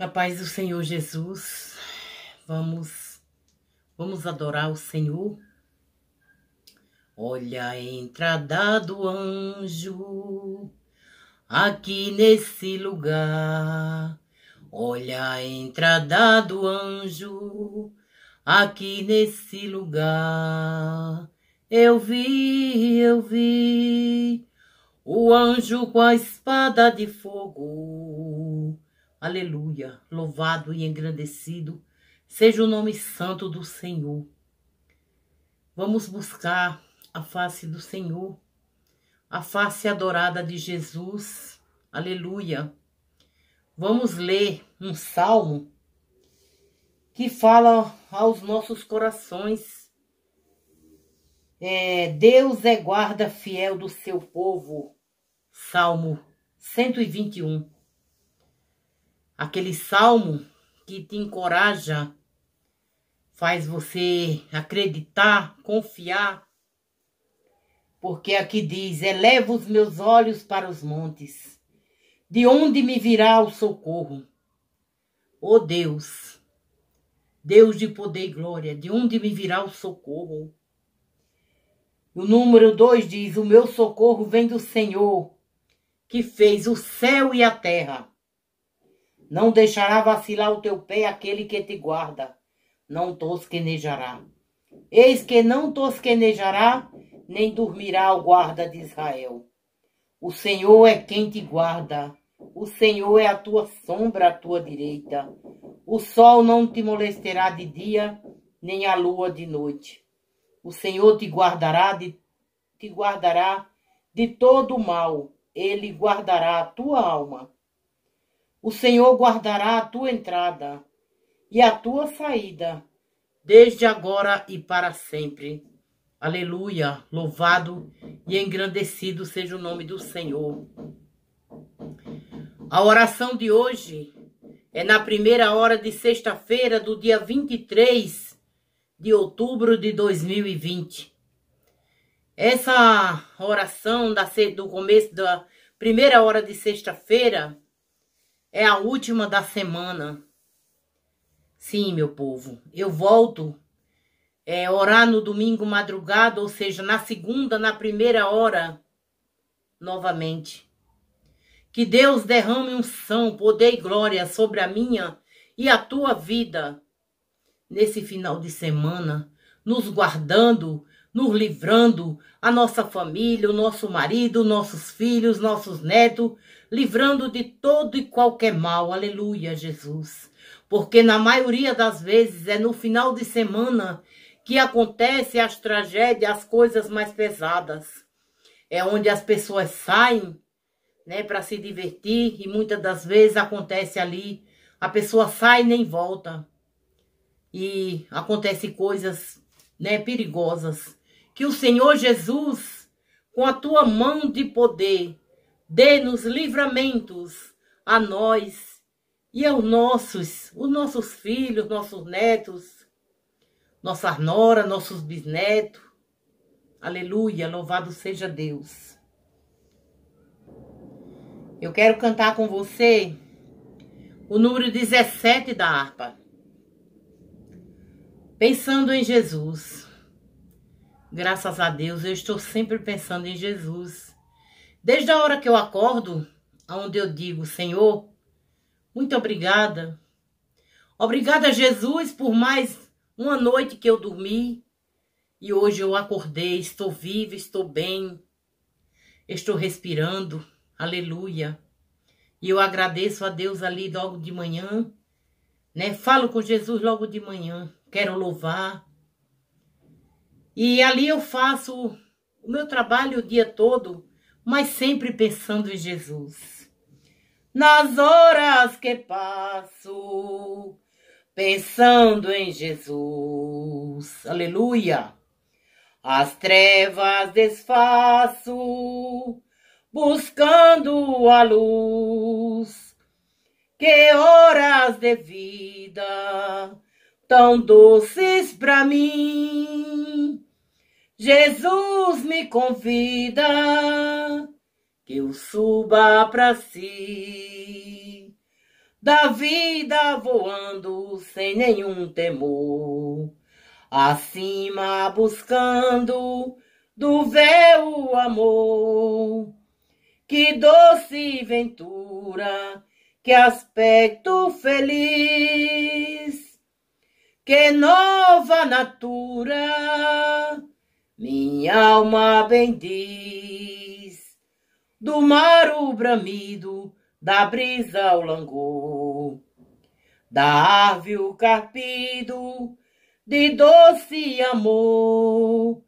Na paz do Senhor Jesus, vamos vamos adorar o Senhor. Olha a entrada do anjo aqui nesse lugar. Olha a entrada do anjo aqui nesse lugar. Eu vi, eu vi o anjo com a espada de fogo Aleluia, louvado e engrandecido seja o nome santo do Senhor. Vamos buscar a face do Senhor, a face adorada de Jesus. Aleluia. Vamos ler um salmo que fala aos nossos corações. É, Deus é guarda fiel do seu povo. Salmo 121 aquele salmo que te encoraja, faz você acreditar, confiar. Porque aqui diz: eleva os meus olhos para os montes, de onde me virá o socorro? Ó oh Deus, Deus de poder e glória, de onde me virá o socorro? O número 2 diz: O meu socorro vem do Senhor, que fez o céu e a terra. Não deixará vacilar o teu pé aquele que te guarda. Não tosquenejará. Eis que não tosquenejará, nem dormirá o guarda de Israel. O Senhor é quem te guarda. O Senhor é a tua sombra à tua direita. O sol não te molestará de dia, nem a lua de noite. O Senhor te guardará de, te guardará de todo o mal. Ele guardará a tua alma. O Senhor guardará a tua entrada e a tua saída, desde agora e para sempre. Aleluia! Louvado e engrandecido seja o nome do Senhor. A oração de hoje é na primeira hora de sexta-feira do dia 23 de outubro de 2020. Essa oração da, do começo da primeira hora de sexta-feira é a última da semana. Sim, meu povo, eu volto é, orar no domingo madrugada, ou seja, na segunda, na primeira hora, novamente. Que Deus derrame unção, poder e glória sobre a minha e a tua vida nesse final de semana, nos guardando nos livrando, a nossa família, o nosso marido, nossos filhos, nossos netos, livrando de todo e qualquer mal. Aleluia, Jesus. Porque na maioria das vezes é no final de semana que acontecem as tragédias, as coisas mais pesadas. É onde as pessoas saem, né, para se divertir e muitas das vezes acontece ali, a pessoa sai e nem volta. E acontece coisas, né, perigosas que o Senhor Jesus, com a tua mão de poder, dê-nos livramentos a nós e aos nossos, os nossos filhos, nossos netos, nossas nora, nossos bisnetos. Aleluia, louvado seja Deus. Eu quero cantar com você o número 17 da harpa. Pensando em Jesus. Graças a Deus, eu estou sempre pensando em Jesus. Desde a hora que eu acordo, onde eu digo, Senhor, muito obrigada. Obrigada, Jesus, por mais uma noite que eu dormi. E hoje eu acordei, estou viva, estou bem. Estou respirando. Aleluia. E eu agradeço a Deus ali logo de manhã, né? Falo com Jesus logo de manhã. Quero louvar, e ali eu faço o meu trabalho o dia todo, mas sempre pensando em Jesus. Nas horas que passo, pensando em Jesus. Aleluia! As trevas desfaço, buscando a luz. Que horas de vida tão doces para mim. Jesus me convida que eu suba para si. Da vida voando sem nenhum temor, acima buscando do véu o amor. Que doce ventura, que aspecto feliz, que nova natura minha alma bendiz, do mar o bramido, da brisa o langor, da árvore o carpido, de doce amor.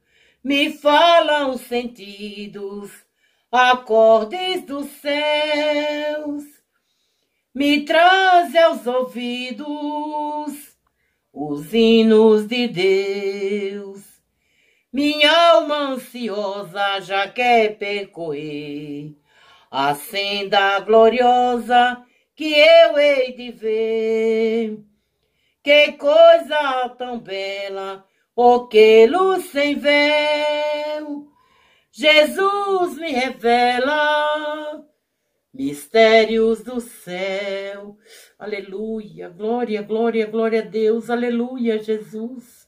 Me falam sentidos, acordes dos céus, me traz aos ouvidos os hinos de Deus. Minha alma ansiosa já quer percorrer a senda gloriosa que eu hei de ver. Que coisa tão bela, o que luz sem véu. Jesus me revela mistérios do céu. Aleluia, glória, glória, glória a Deus, aleluia, Jesus.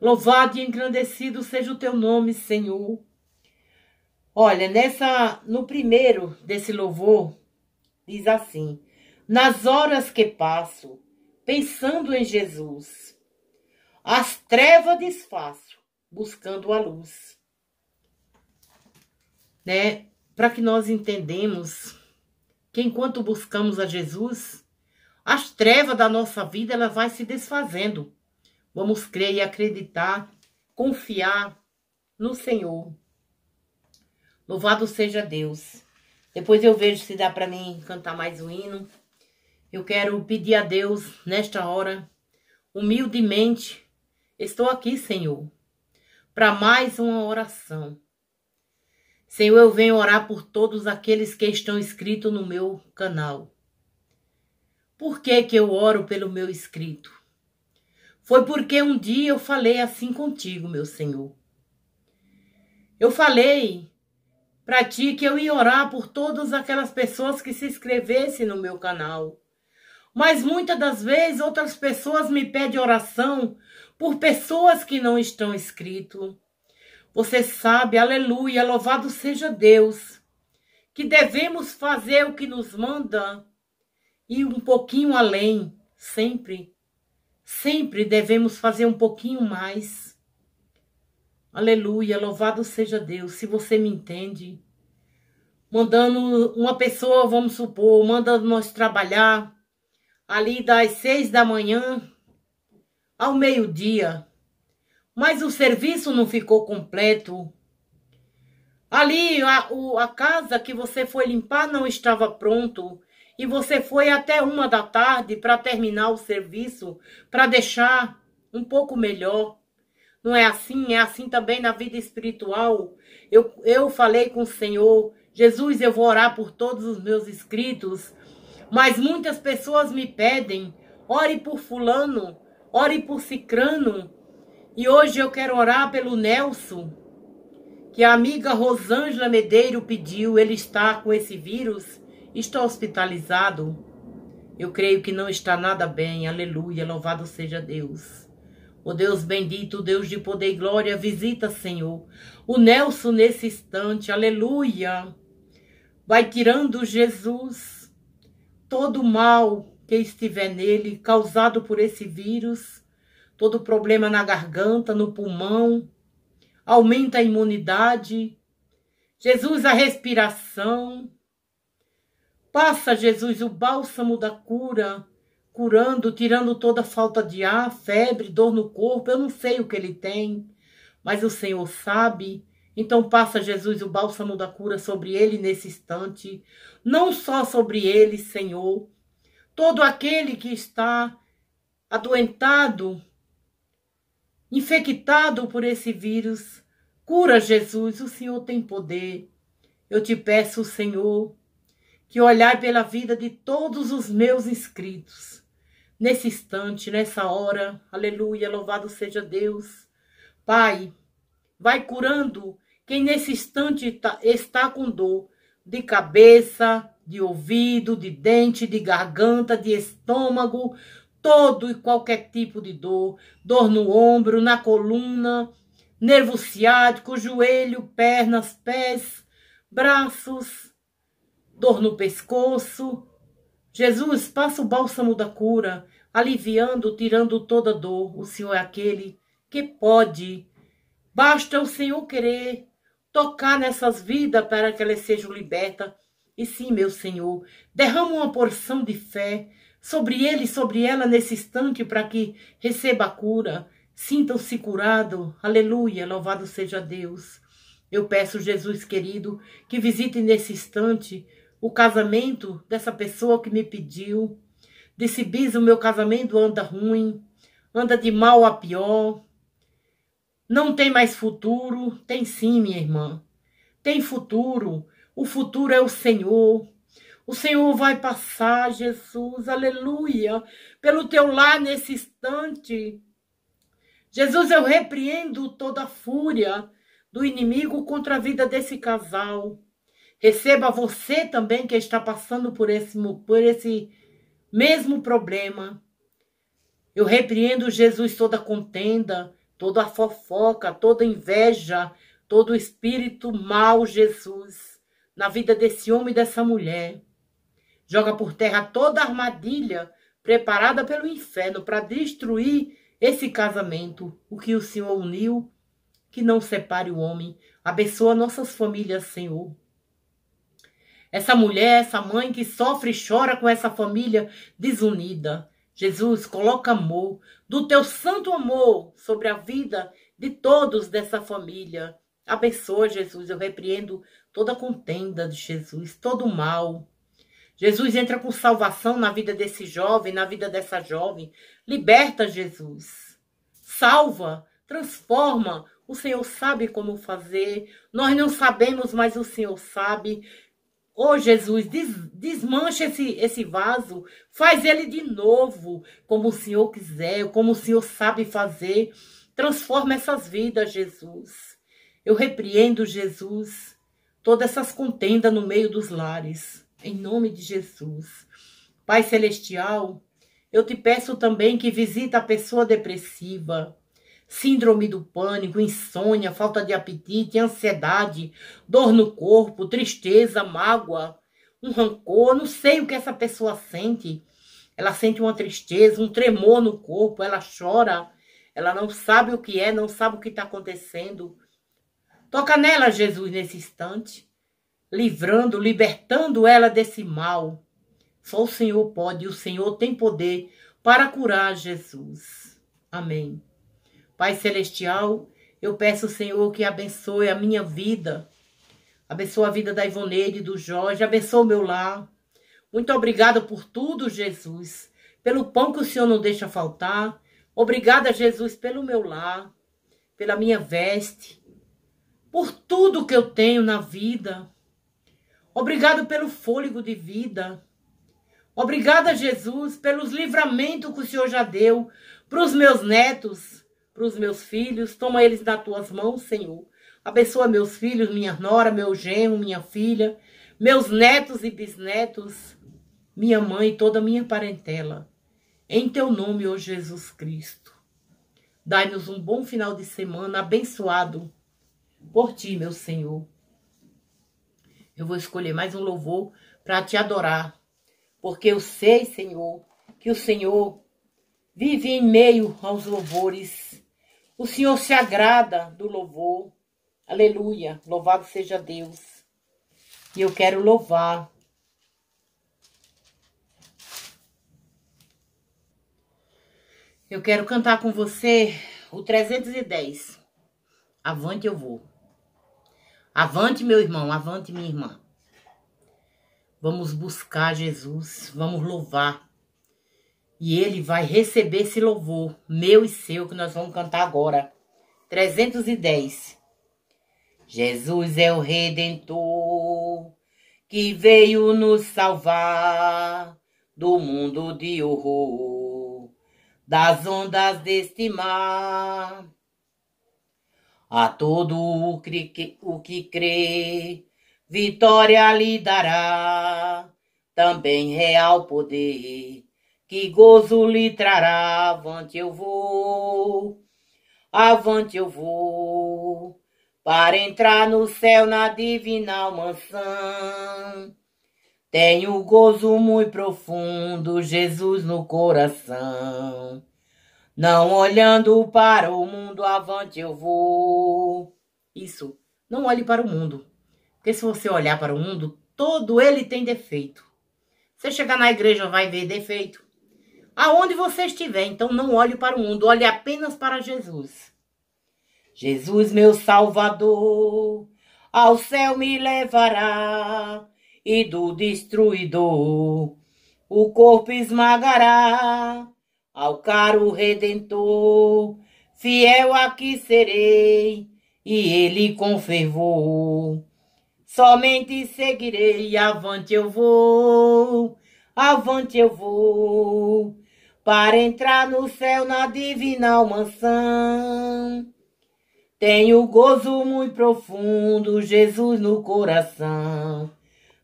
Louvado e engrandecido seja o teu nome, Senhor. Olha, nessa no primeiro desse louvor diz assim: Nas horas que passo pensando em Jesus, as trevas desfaço, buscando a luz. Né? Para que nós entendemos que enquanto buscamos a Jesus, as trevas da nossa vida ela vai se desfazendo. Vamos crer e acreditar, confiar no Senhor. Louvado seja Deus. Depois eu vejo se dá para mim cantar mais um hino. Eu quero pedir a Deus nesta hora, humildemente, estou aqui, Senhor, para mais uma oração. Senhor, eu venho orar por todos aqueles que estão inscritos no meu canal. Por que que eu oro pelo meu inscrito? Foi porque um dia eu falei assim contigo, meu Senhor. Eu falei para ti que eu ia orar por todas aquelas pessoas que se inscrevessem no meu canal. Mas muitas das vezes outras pessoas me pedem oração por pessoas que não estão inscritas. Você sabe, aleluia, louvado seja Deus, que devemos fazer o que nos manda e um pouquinho além, sempre. Sempre devemos fazer um pouquinho mais. Aleluia, louvado seja Deus, se você me entende. Mandando uma pessoa, vamos supor, manda nós trabalhar ali das seis da manhã ao meio-dia. Mas o serviço não ficou completo. Ali, a, a casa que você foi limpar não estava pronto e você foi até uma da tarde para terminar o serviço, para deixar um pouco melhor. Não é assim? É assim também na vida espiritual. Eu, eu falei com o Senhor, Jesus, eu vou orar por todos os meus inscritos, mas muitas pessoas me pedem, ore por Fulano, ore por Cicrano. E hoje eu quero orar pelo Nelson, que a amiga Rosângela Medeiro pediu, ele está com esse vírus Estou hospitalizado. Eu creio que não está nada bem. Aleluia. Louvado seja Deus. O Deus bendito, Deus de poder e glória, visita, Senhor. O Nelson nesse instante. Aleluia. Vai tirando Jesus todo o mal que estiver nele, causado por esse vírus, todo problema na garganta, no pulmão, aumenta a imunidade. Jesus, a respiração, Passa, Jesus, o bálsamo da cura, curando, tirando toda falta de ar, febre, dor no corpo. Eu não sei o que ele tem, mas o Senhor sabe. Então passa, Jesus, o bálsamo da cura sobre ele nesse instante, não só sobre ele, Senhor, todo aquele que está adoentado, infectado por esse vírus. Cura, Jesus, o Senhor tem poder. Eu te peço, Senhor, que olhai pela vida de todos os meus inscritos. Nesse instante, nessa hora, aleluia, louvado seja Deus. Pai, vai curando quem nesse instante tá, está com dor de cabeça, de ouvido, de dente, de garganta, de estômago, todo e qualquer tipo de dor, dor no ombro, na coluna, nervo ciático, joelho, pernas, pés, braços, dor no pescoço. Jesus, passa o bálsamo da cura, aliviando, tirando toda dor. O Senhor é aquele que pode. Basta o Senhor querer tocar nessas vidas para que elas sejam libertas. E sim, meu Senhor, derrama uma porção de fé sobre ele e sobre ela nesse instante para que receba a cura. Sintam-se curado. Aleluia, louvado seja Deus. Eu peço, Jesus querido, que visite nesse instante o casamento dessa pessoa que me pediu. Disse, Bis, o meu casamento anda ruim, anda de mal a pior. Não tem mais futuro. Tem sim, minha irmã. Tem futuro. O futuro é o Senhor. O Senhor vai passar, Jesus, aleluia, pelo teu lar nesse instante. Jesus, eu repreendo toda a fúria do inimigo contra a vida desse casal. Receba você também que está passando por esse, por esse mesmo problema. Eu repreendo, Jesus, toda contenda, toda fofoca, toda inveja, todo espírito mal, Jesus, na vida desse homem e dessa mulher. Joga por terra toda armadilha preparada pelo inferno para destruir esse casamento, o que o Senhor uniu, que não separe o homem. Abençoa nossas famílias, Senhor essa mulher, essa mãe que sofre e chora com essa família desunida. Jesus, coloca amor, do teu santo amor sobre a vida de todos dessa família. Abençoa, Jesus. Eu repreendo toda contenda de Jesus, todo mal. Jesus entra com salvação na vida desse jovem, na vida dessa jovem. Liberta, Jesus. Salva, transforma. O Senhor sabe como fazer. Nós não sabemos, mas o Senhor sabe. Oh, Jesus, des, desmancha esse, esse vaso, faz ele de novo, como o Senhor quiser, como o Senhor sabe fazer. Transforma essas vidas, Jesus. Eu repreendo, Jesus, todas essas contendas no meio dos lares, em nome de Jesus. Pai Celestial, eu te peço também que visita a pessoa depressiva, síndrome do pânico, insônia, falta de apetite, ansiedade, dor no corpo, tristeza, mágoa, um rancor, não sei o que essa pessoa sente. Ela sente uma tristeza, um tremor no corpo, ela chora, ela não sabe o que é, não sabe o que está acontecendo. Toca nela, Jesus, nesse instante, livrando, libertando ela desse mal. Só o Senhor pode, o Senhor tem poder para curar, Jesus. Amém. Pai Celestial, eu peço, Senhor, que abençoe a minha vida. Abençoe a vida da Ivoneide, do Jorge, Abençoe o meu lar. Muito obrigada por tudo, Jesus. Pelo pão que o Senhor não deixa faltar. Obrigada, Jesus, pelo meu lar, pela minha veste, por tudo que eu tenho na vida. Obrigado pelo fôlego de vida. Obrigada, Jesus, pelos livramentos que o Senhor já deu para os meus netos, para os meus filhos. Toma eles nas tuas mãos, Senhor. Abençoa meus filhos, minha nora, meu genro, minha filha, meus netos e bisnetos, minha mãe e toda a minha parentela. Em teu nome, ó Jesus Cristo. Dai-nos um bom final de semana, abençoado por ti, meu Senhor. Eu vou escolher mais um louvor para te adorar, porque eu sei, Senhor, que o Senhor vive em meio aos louvores o Senhor se agrada do louvor. Aleluia. Louvado seja Deus. E eu quero louvar. Eu quero cantar com você o 310. Avante eu vou. Avante, meu irmão, avante, minha irmã. Vamos buscar Jesus, vamos louvar. E ele vai receber esse louvor, meu e seu, que nós vamos cantar agora. 310. Jesus é o Redentor que veio nos salvar do mundo de horror, das ondas deste mar. A todo o que, o que crê, vitória lhe dará, também real poder que gozo lhe trará. Avante eu vou, avante eu vou, para entrar no céu na divinal mansão. Tenho gozo muito profundo, Jesus no coração. Não olhando para o mundo, avante eu vou. Isso, não olhe para o mundo. Porque se você olhar para o mundo, todo ele tem defeito. Você chegar na igreja vai ver defeito aonde você estiver. Então não olhe para o mundo, olhe apenas para Jesus. Jesus, meu Salvador, ao céu me levará e do destruidor o corpo esmagará. Ao caro Redentor, fiel aqui serei e ele com fervor. Somente seguirei, avante eu vou, avante eu vou para entrar no céu na divinal mansão. Tenho gozo muito profundo, Jesus no coração.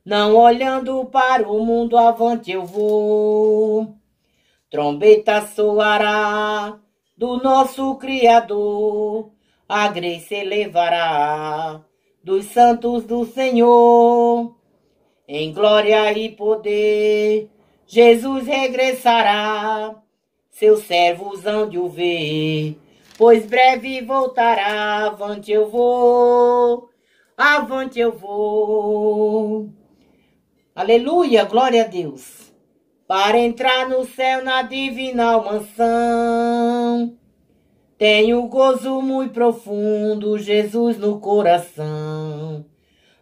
Não olhando para o mundo, avante eu vou. Trombeta soará do nosso Criador, a se elevará dos santos do Senhor. Em glória e poder, Jesus regressará, seus servos hão de o ver, pois breve voltará, avante eu vou, avante eu vou. Aleluia, glória a Deus. Para entrar no céu na divinal mansão, tenho gozo muito profundo, Jesus no coração.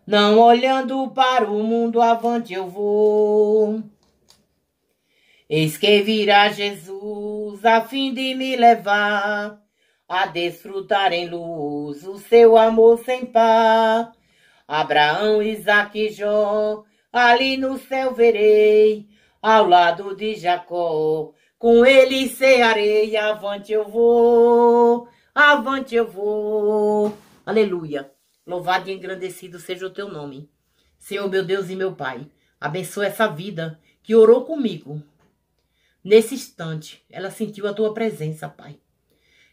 Não olhando para o mundo, avante eu vou. Eis que virá Jesus a fim de me levar a desfrutar em luz o seu amor sem par. Abraão, Isaac, e Jó, ali no céu verei, ao lado de Jacó, com ele cearei, avante eu vou, avante eu vou. Aleluia. Louvado e engrandecido seja o teu nome. Senhor, meu Deus e meu Pai, abençoa essa vida que orou comigo, Nesse instante, ela sentiu a tua presença, Pai.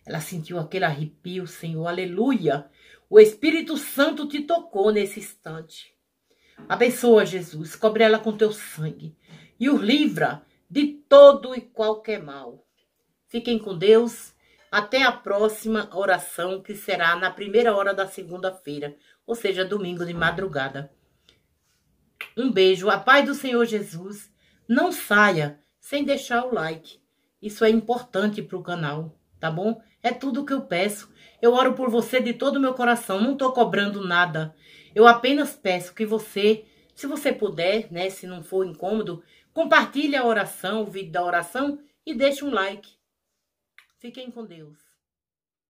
Ela sentiu aquele arrepio, Senhor. Aleluia. O Espírito Santo te tocou nesse instante. Abençoa, Jesus. Cobre ela com teu sangue e o livra de todo e qualquer mal. Fiquem com Deus. Até a próxima oração, que será na primeira hora da segunda-feira, ou seja, domingo de madrugada. Um beijo, a paz do Senhor Jesus. Não saia sem deixar o like. Isso é importante para o canal, tá bom? É tudo que eu peço. Eu oro por você de todo o meu coração, não estou cobrando nada. Eu apenas peço que você, se você puder, né, se não for incômodo, compartilhe a oração, o vídeo da oração e deixe um like. Fiquem com Deus.